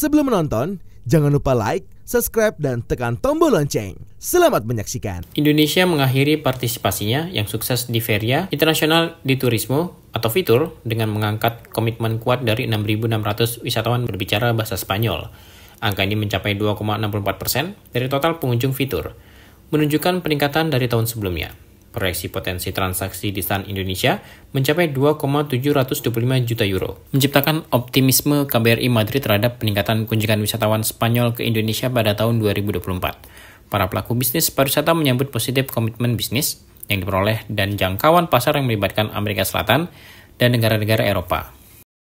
Sebelum menonton, jangan lupa like, subscribe, dan tekan tombol lonceng. Selamat menyaksikan. Indonesia mengakhiri partisipasinya yang sukses di Feria Internasional di Turismo atau Fitur dengan mengangkat komitmen kuat dari 6.600 wisatawan berbicara bahasa Spanyol. Angka ini mencapai 2,64 persen dari total pengunjung Fitur, menunjukkan peningkatan dari tahun sebelumnya. Proyeksi potensi transaksi di saham Indonesia mencapai 2,725 juta euro, menciptakan optimisme KBRI Madrid terhadap peningkatan kunjungan wisatawan Spanyol ke Indonesia pada tahun 2024. Para pelaku bisnis pariwisata menyambut positif komitmen bisnis yang diperoleh dan jangkauan pasar yang melibatkan Amerika Selatan dan negara-negara Eropa.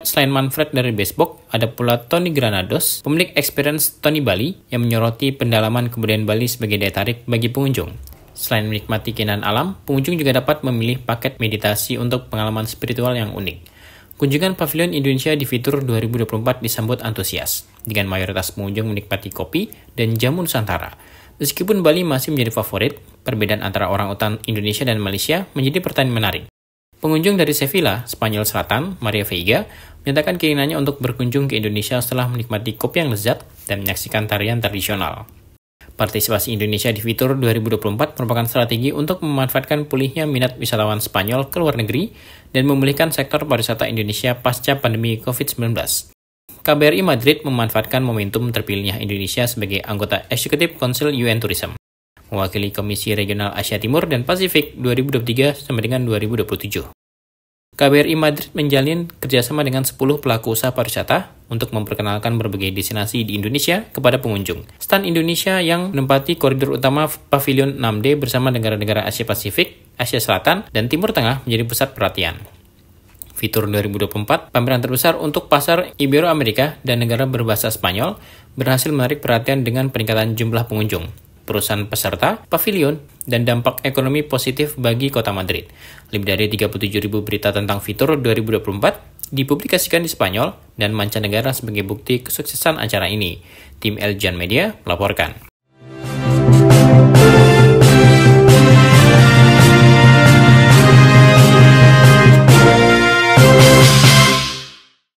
Selain Manfred dari Facebook, ada pula Tony Granados, pemilik experience Tony Bali yang menyoroti pendalaman kebudayaan Bali sebagai daya tarik bagi pengunjung. Selain menikmati keindahan alam, pengunjung juga dapat memilih paket meditasi untuk pengalaman spiritual yang unik. Kunjungan Pavilion Indonesia di Fitur 2024 disambut antusias, dengan mayoritas pengunjung menikmati kopi dan jamu Nusantara. Meskipun Bali masih menjadi favorit, perbedaan antara orang utan Indonesia dan Malaysia menjadi pertanyaan menarik. Pengunjung dari Sevilla, Spanyol Selatan, Maria Veiga, menyatakan keinginannya untuk berkunjung ke Indonesia setelah menikmati kopi yang lezat dan menyaksikan tarian tradisional. Partisipasi Indonesia di Fitur 2024 merupakan strategi untuk memanfaatkan pulihnya minat wisatawan Spanyol ke luar negeri dan memulihkan sektor pariwisata Indonesia pasca pandemi COVID-19. KBRI Madrid memanfaatkan momentum terpilihnya Indonesia sebagai anggota Executive Council UN Tourism, mewakili Komisi Regional Asia Timur dan Pasifik 2023 sampai dengan 2027. KBRI Madrid menjalin kerjasama dengan 10 pelaku usaha pariwisata, untuk memperkenalkan berbagai destinasi di Indonesia kepada pengunjung. Stand Indonesia yang menempati koridor utama Pavilion 6D bersama negara-negara Asia Pasifik, Asia Selatan, dan Timur Tengah menjadi pusat perhatian. Fitur 2024, pameran terbesar untuk pasar Ibero Amerika dan negara berbahasa Spanyol, berhasil menarik perhatian dengan peningkatan jumlah pengunjung perusahaan peserta, pavilion, dan dampak ekonomi positif bagi kota Madrid. Lebih dari 37.000 berita tentang fitur 2024 dipublikasikan di Spanyol dan mancanegara sebagai bukti kesuksesan acara ini. Tim Eljan Media melaporkan.